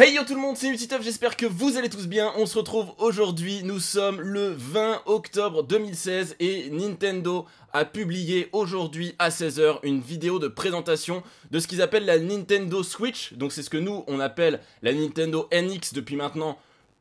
Hey yo tout le monde, c'est Multitov, j'espère que vous allez tous bien. On se retrouve aujourd'hui, nous sommes le 20 octobre 2016 et Nintendo a publié aujourd'hui à 16h une vidéo de présentation de ce qu'ils appellent la Nintendo Switch. Donc c'est ce que nous on appelle la Nintendo NX depuis maintenant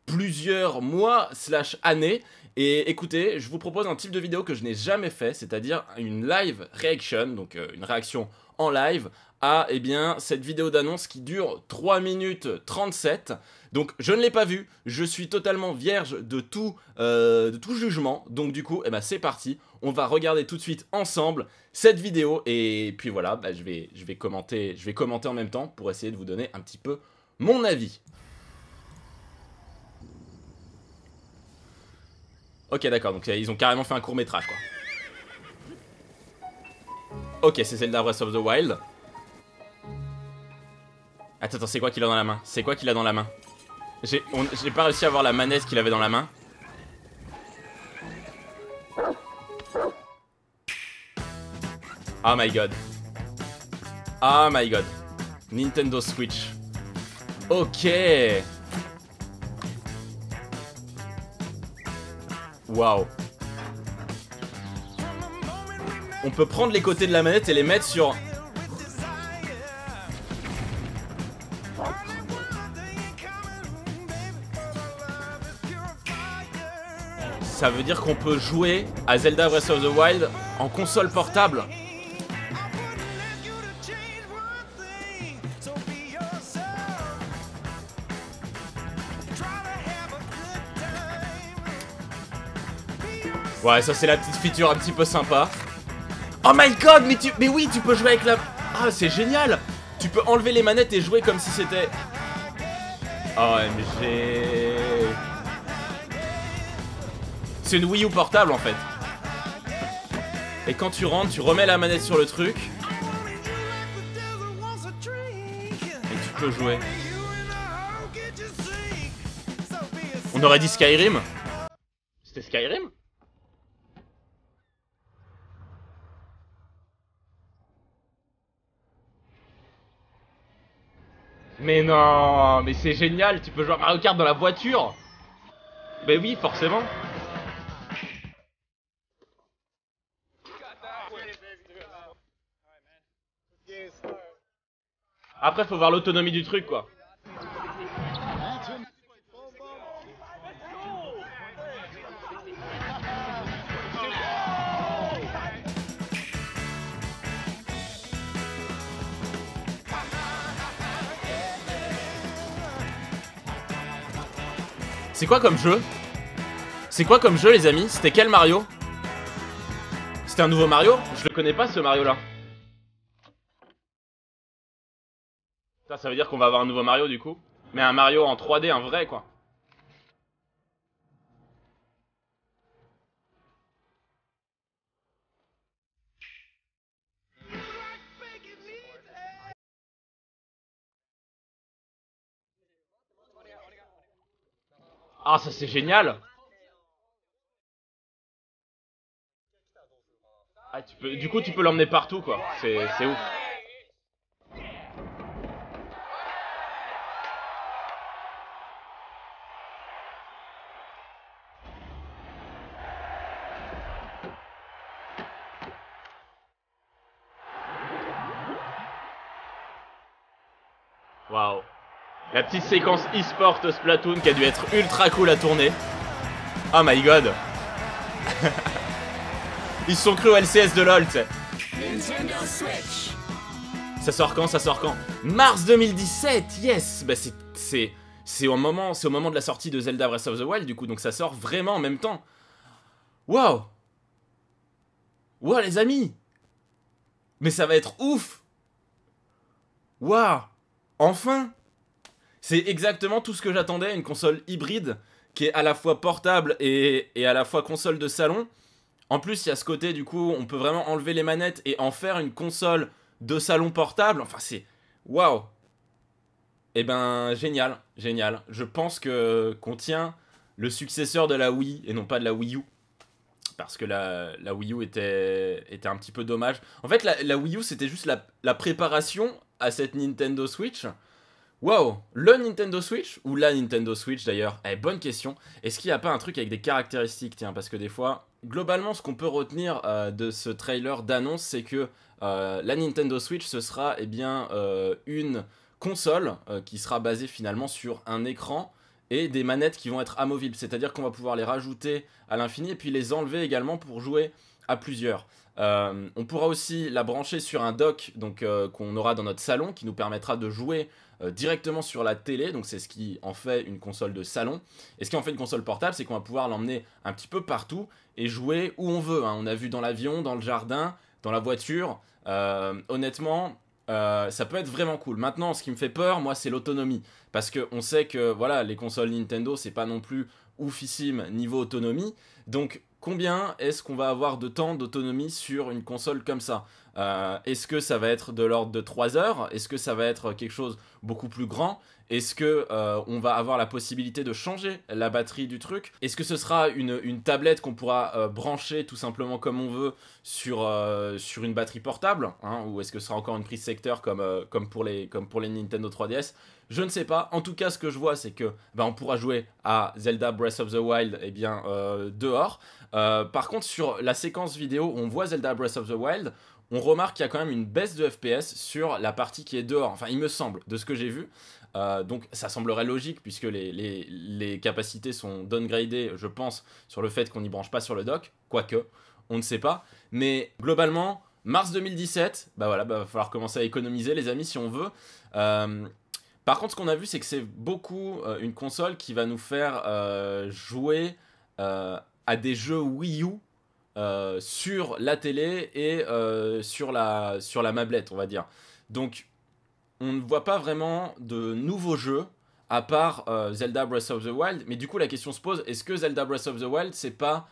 plusieurs mois slash années. Et écoutez, je vous propose un type de vidéo que je n'ai jamais fait, c'est-à-dire une live reaction, donc euh, une réaction en live à eh bien, cette vidéo d'annonce qui dure 3 minutes 37. Donc je ne l'ai pas vue, je suis totalement vierge de tout, euh, de tout jugement. Donc du coup, eh ben, c'est parti, on va regarder tout de suite ensemble cette vidéo. Et puis voilà, bah, je, vais, je, vais commenter, je vais commenter en même temps pour essayer de vous donner un petit peu mon avis. Ok, d'accord, donc euh, ils ont carrément fait un court métrage, quoi. Ok, c'est Zelda Breath of the Wild. Attends, attends, c'est quoi qu'il a dans la main C'est quoi qu'il a dans la main J'ai pas réussi à voir la manette qu'il avait dans la main. Oh my god. Oh my god. Nintendo Switch. Ok. Waouh. On peut prendre les côtés de la manette et les mettre sur... Ça veut dire qu'on peut jouer à Zelda Breath of the Wild en console portable Ouais, ça c'est la petite feature un petit peu sympa. Oh my god, mais, tu... mais oui, tu peux jouer avec la... Ah, c'est génial Tu peux enlever les manettes et jouer comme si c'était... Ah OMG... C'est une Wii U portable en fait. Et quand tu rentres, tu remets la manette sur le truc. Et tu peux jouer. On aurait dit Skyrim Mais non, mais c'est génial, tu peux jouer à Mario Kart dans la voiture Mais ben oui, forcément Après, faut voir l'autonomie du truc, quoi. C'est quoi comme jeu C'est quoi comme jeu, les amis C'était quel Mario C'était un nouveau Mario Je le connais pas, ce Mario-là. Ça, ça veut dire qu'on va avoir un nouveau Mario, du coup. Mais un Mario en 3D, un vrai, quoi. Ah, ça c'est génial ah, tu peux, Du coup, tu peux l'emmener partout, quoi. C'est ouf. La petite séquence e-sport Splatoon qui a dû être ultra cool à tourner. Oh my god. Ils sont cru au LCS de LoL, Ça sort quand Ça sort quand Mars 2017, yes Bah c'est... c'est... au, moment, c'est au moment de la sortie de Zelda Breath of the Wild, du coup, donc ça sort vraiment en même temps. Waouh Waouh, les amis Mais ça va être ouf Waouh Enfin c'est exactement tout ce que j'attendais, une console hybride qui est à la fois portable et, à la fois console de salon. En plus, il y a ce côté, du coup, on peut vraiment enlever les manettes et en faire une console de salon portable. Enfin, c'est. Waouh! Eh ben, génial, génial. Je pense que qu'on tient le successeur de la Wii et non pas de la Wii U. Parce que la, la Wii U était, était un petit peu dommage. En fait, la, la Wii U, c'était juste la, la, préparation à cette Nintendo Switch. Wow, le Nintendo Switch ou la Nintendo Switch d'ailleurs Eh, bonne question. Est-ce qu'il n'y a pas un truc avec des caractéristiques Tiens, parce que des fois, globalement, ce qu'on peut retenir euh, de ce trailer d'annonce, c'est que euh, la Nintendo Switch, ce sera eh bien euh, une console qui sera basée finalement sur un écran et des manettes qui vont être amovibles, c'est-à-dire qu'on va pouvoir les rajouter à l'infini et puis les enlever également pour jouer à plusieurs. on pourra aussi la brancher sur un dock donc qu'on aura dans notre salon qui nous permettra de jouer euh, directement sur la télé, donc c'est ce qui en fait une console de salon. Et ce qui en fait une console portable, c'est qu'on va pouvoir l'emmener un petit peu partout et jouer où on veut. Hein. On a vu dans l'avion, dans le jardin, dans la voiture. Euh, honnêtement, euh, ça peut être vraiment cool. Maintenant, ce qui me fait peur, moi, c'est l'autonomie. Parce qu'on sait que voilà, les consoles Nintendo, c'est pas non plus oufissime niveau autonomie. Donc, combien est-ce qu'on va avoir de temps d'autonomie sur une console comme ça euh, est-ce que ça va être de l'ordre de 3 heures Est-ce que ça va être quelque chose beaucoup plus grand Est-ce que euh, on va avoir la possibilité de changer la batterie du truc Est-ce que ce sera une, tablette qu'on pourra euh, brancher tout simplement comme on veut sur, sur une batterie portable hein? Ou est-ce que ce sera encore une prise secteur comme, comme, pour, les, pour les Nintendo 3DS je ne sais pas. En tout cas, ce que je vois, c'est que bah, on pourra jouer à Zelda Breath of the Wild eh bien, dehors. par contre, sur la séquence vidéo, on voit Zelda Breath of the Wild on remarque qu'il y a quand même une baisse de FPS sur la partie qui est dehors. Enfin, il me semble, de ce que j'ai vu. Euh, donc ça semblerait logique puisque les, capacités sont downgradées, je pense, sur le fait qu'on n'y branche pas sur le dock, quoique, on ne sait pas. Mais globalement, mars 2017, bah voilà, bah, va falloir commencer à économiser les amis si on veut. Euh, par contre, ce qu'on a vu, c'est que c'est beaucoup euh, une console qui va nous faire jouer à des jeux Wii U euh, sur la télé et euh, sur, la, sur la mablette, on va dire. Donc, on ne voit pas vraiment de nouveaux jeux à part euh, Zelda Breath of the Wild. Mais du coup, la question se pose est-ce que Zelda Breath of the Wild, c'est pas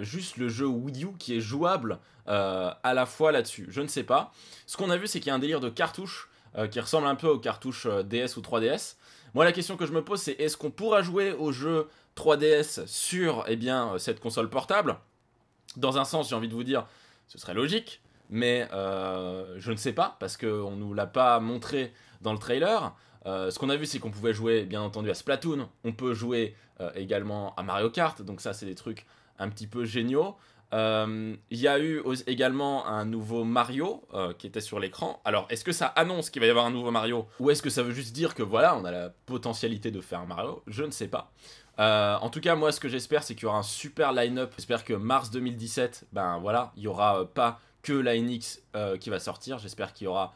juste le jeu Wii U qui est jouable à la fois là-dessus Je ne sais pas. Ce qu'on a vu, c'est qu'il y a un délire de cartouches qui ressemble un peu aux cartouches DS ou 3DS. Moi, la question que je me pose, c'est est-ce qu'on pourra jouer au jeu 3DS sur eh bien, cette console portable dans un sens, j'ai envie de vous dire, ce serait logique, mais euh, je ne sais pas, parce qu'on ne nous l'a pas montré dans le trailer. Euh, ce qu'on a vu, c'est qu'on pouvait jouer, bien entendu, à Splatoon, on peut jouer euh, également à Mario Kart, donc ça, c'est des trucs un petit peu géniaux. Euh, il y a eu également un nouveau Mario euh, qui était sur l'écran. Alors, est-ce que ça annonce qu'il va y avoir un nouveau Mario Ou est-ce que ça veut juste dire que voilà, on a la potentialité de faire un Mario Je ne sais pas. Euh, en tout cas, moi, ce que j'espère, c'est qu'il y aura un super line-up. J'espère que mars 2017, ben voilà, il n'y aura pas que la NX qui va sortir. J'espère qu'il y aura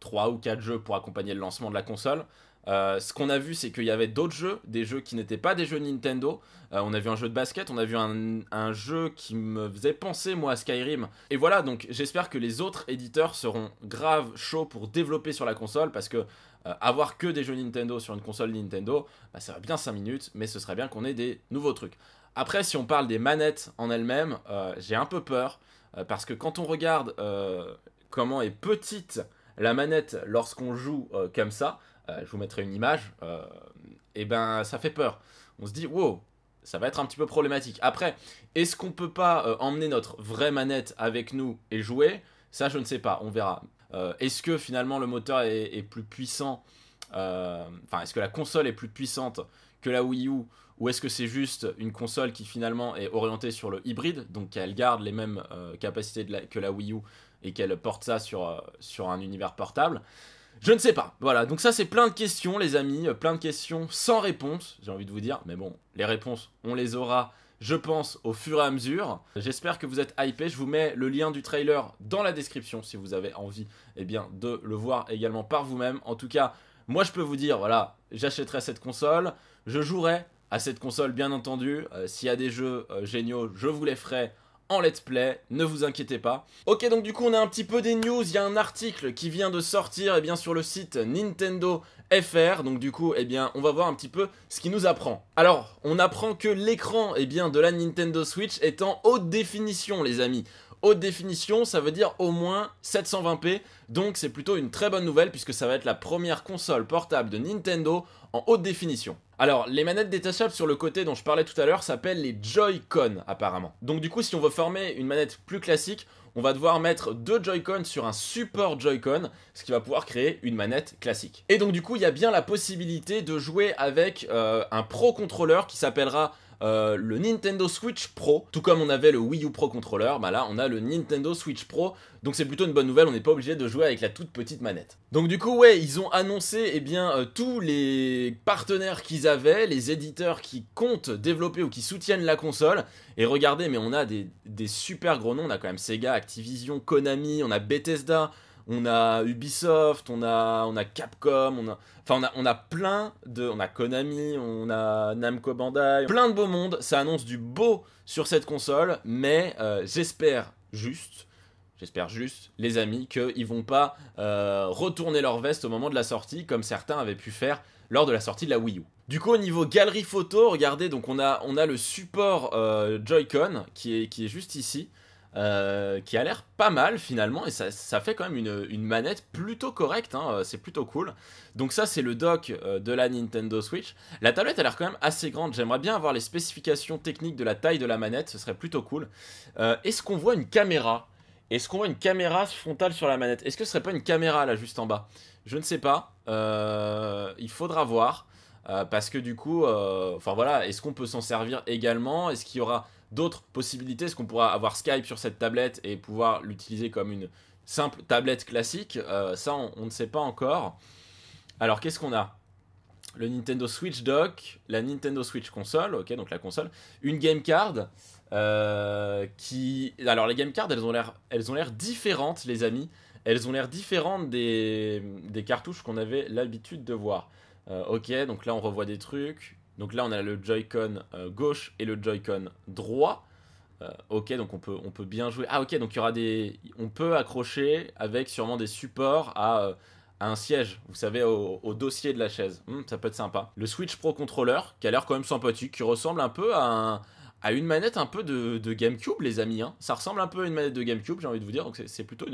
3 ou 4 jeux pour accompagner le lancement de la console. Euh, ce qu'on a vu, c'est qu'il y avait d'autres jeux, des jeux qui n'étaient pas des jeux Nintendo. Euh, on a vu un jeu de basket, on a vu un, jeu qui me faisait penser, moi, à Skyrim. Et voilà, donc j'espère que les autres éditeurs seront grave chauds pour développer sur la console, parce que euh, avoir que des jeux Nintendo sur une console Nintendo, bah, ça va bien 5 minutes, mais ce serait bien qu'on ait des nouveaux trucs. Après, si on parle des manettes en elles-mêmes, j'ai un peu peur, parce que quand on regarde comment est petite la manette lorsqu'on joue comme ça, euh, je vous mettrai une image, euh, et ben ça fait peur. On se dit, wow, ça va être un petit peu problématique. Après, est-ce qu'on peut pas euh, emmener notre vraie manette avec nous et jouer Ça, je ne sais pas, on verra. est-ce que finalement le moteur est, plus puissant Enfin, est-ce que la console est plus puissante que la Wii U Ou est-ce que c'est juste une console qui finalement est orientée sur le hybride, donc qu'elle garde les mêmes capacités que la Wii U et qu'elle porte ça sur, sur un univers portable je ne sais pas. Voilà, donc ça c'est plein de questions les amis, euh, plein de questions sans réponse, j'ai envie de vous dire, mais bon, les réponses, on les aura, je pense, au fur et à mesure. J'espère que vous êtes hypé. je vous mets le lien du trailer dans la description si vous avez envie eh bien, de le voir également par vous-même. En tout cas, moi je peux vous dire, voilà, j'achèterai cette console, je jouerai à cette console bien entendu, euh, s'il y a des jeux euh, géniaux, je vous les ferai en let's play, ne vous inquiétez pas. Ok, donc du coup, on a un petit peu des news, il y a un article qui vient de sortir et eh bien, sur le site Nintendo FR, donc du coup, eh bien, on va voir un petit peu ce qui nous apprend. Alors, on apprend que l'écran eh bien, de la Nintendo Switch est en haute définition, les amis haute définition, ça veut dire au moins 720p. Donc c'est plutôt une très bonne nouvelle puisque ça va être la première console portable de Nintendo en haute définition. Alors, les manettes détachables sur le côté dont je parlais tout à l'heure s'appellent les Joy-Con apparemment. Donc du coup, si on veut former une manette plus classique, on va devoir mettre deux Joy-Con sur un support Joy-Con, ce qui va pouvoir créer une manette classique. Et donc du coup, il y a bien la possibilité de jouer avec euh, un pro contrôleur qui s'appellera euh, le Nintendo Switch Pro, tout comme on avait le Wii U Pro Controller, bah là on a le Nintendo Switch Pro, donc c'est plutôt une bonne nouvelle, on n'est pas obligé de jouer avec la toute petite manette. Donc du coup ouais, ils ont annoncé eh bien euh, tous les partenaires qu'ils avaient, les éditeurs qui comptent développer ou qui soutiennent la console, et regardez mais on a des, des super gros noms, on a quand même Sega, Activision, Konami, on a Bethesda, on a Ubisoft, on a, on a Capcom, on a, enfin on a, plein de, on a Konami, on a Namco Bandai, plein de beaux monde. Ça annonce du beau sur cette console, mais euh, j'espère juste J'espère juste, les amis, qu'ils vont pas euh, retourner leur veste au moment de la sortie, comme certains avaient pu faire lors de la sortie de la Wii U. Du coup, au niveau galerie photo, regardez, donc on a, le support euh, Joy-Con qui est juste ici. Euh, qui a l'air pas mal finalement, et ça, fait quand même une, manette plutôt correcte, hein, euh, c'est plutôt cool. Donc ça c'est le dock euh, de la Nintendo Switch. La tablette a l'air quand même assez grande, j'aimerais bien avoir les spécifications techniques de la taille de la manette, ce serait plutôt cool. Est-ce qu'on voit une caméra Est-ce qu'on voit une caméra frontale sur la manette Est-ce que ce serait pas une caméra là juste en bas Je ne sais pas, il faudra voir. parce que du coup, enfin voilà, est-ce qu'on peut s'en servir également Est-ce qu'il y aura d'autres possibilités Est-ce qu'on pourra avoir Skype sur cette tablette et pouvoir l'utiliser comme une simple tablette classique euh, Ça, on, ne sait pas encore. Alors, qu'est-ce qu'on a Le Nintendo Switch Dock, la Nintendo Switch console, ok, donc la console, une game card. Euh, qui alors les game cards elles ont l'air elles ont l'air différentes les amis elles ont l'air différentes des, cartouches qu'on avait l'habitude de voir euh, ok donc là on revoit des trucs donc là, on a le Joy-Con euh, gauche et le Joy-Con droit. Euh, ok, donc on peut, on peut bien jouer. Ah ok, donc il y aura des, on peut accrocher avec sûrement des supports à euh, un siège, vous savez, au, dossier de la chaise. Hmm, ça peut être sympa. Le Switch Pro Controller, qui a l'air quand même sympathique, qui ressemble un peu à un, à une manette un peu de, GameCube, les amis. Hein. Ça ressemble un peu à une manette de GameCube, j'ai envie de vous dire, donc c'est plutôt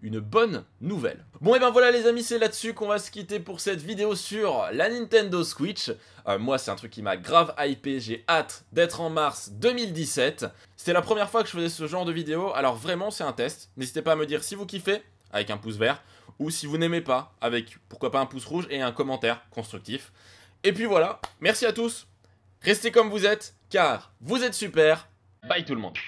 une, bonne nouvelle. Bon et ben voilà les amis, c'est là-dessus qu'on va se quitter pour cette vidéo sur la Nintendo Switch. Euh, moi c'est un truc qui m'a grave hypé, j'ai hâte d'être en mars 2017. C'était la première fois que je faisais ce genre de vidéo, alors vraiment c'est un test. N'hésitez pas à me dire si vous kiffez, avec un pouce vert, ou si vous n'aimez pas, avec pourquoi pas un pouce rouge et un commentaire constructif. Et puis voilà, merci à tous, restez comme vous êtes, car vous êtes super. Bye tout le monde.